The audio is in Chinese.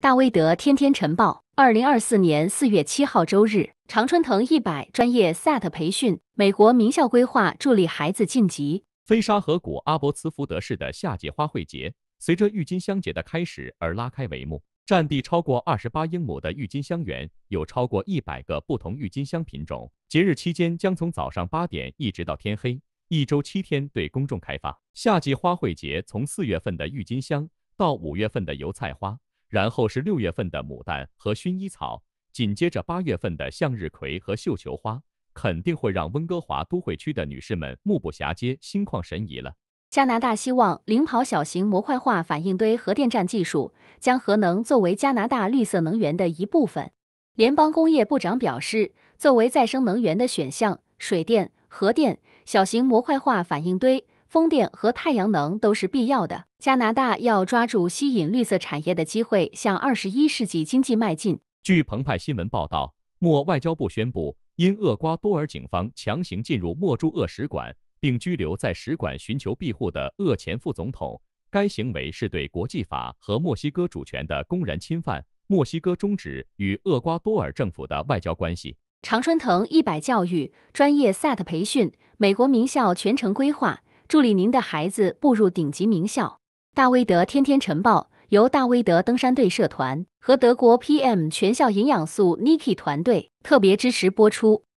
大卫德天天晨报，二零二四年四月七号周日，常春藤一百专业 SAT 培训，美国名校规划助力孩子晋级。飞沙河谷阿伯茨福德市的夏季花卉节，随着郁金香节的开始而拉开帷幕。占地超过二十八英亩的郁金香园，有超过一百个不同郁金香品种。节日期间将从早上八点一直到天黑，一周七天对公众开放。夏季花卉节从四月份的郁金香到五月份的油菜花。然后是六月份的牡丹和薰衣草，紧接着八月份的向日葵和绣球花，肯定会让温哥华都会区的女士们目不暇接、心旷神怡了。加拿大希望领跑小型模块化反应堆核电站技术，将核能作为加拿大绿色能源的一部分。联邦工业部长表示，作为再生能源的选项，水电、核电、小型模块化反应堆。风电和太阳能都是必要的。加拿大要抓住吸引绿色产业的机会，向二十一世纪经济迈进。据澎湃新闻报道，墨外交部宣布，因厄瓜多尔警方强行进入墨驻厄使馆，并拘留在使馆寻求庇护的厄前副总统，该行为是对国际法和墨西哥主权的公然侵犯。墨西哥终止与厄瓜多尔政府的外交关系。常春藤一百教育专业 SAT 培训，美国名校全程规划。助力您的孩子步入顶级名校！《大威德天天晨报》由大威德登山队社团和德国 PM 全校营养素 Niki 团队特别支持播出。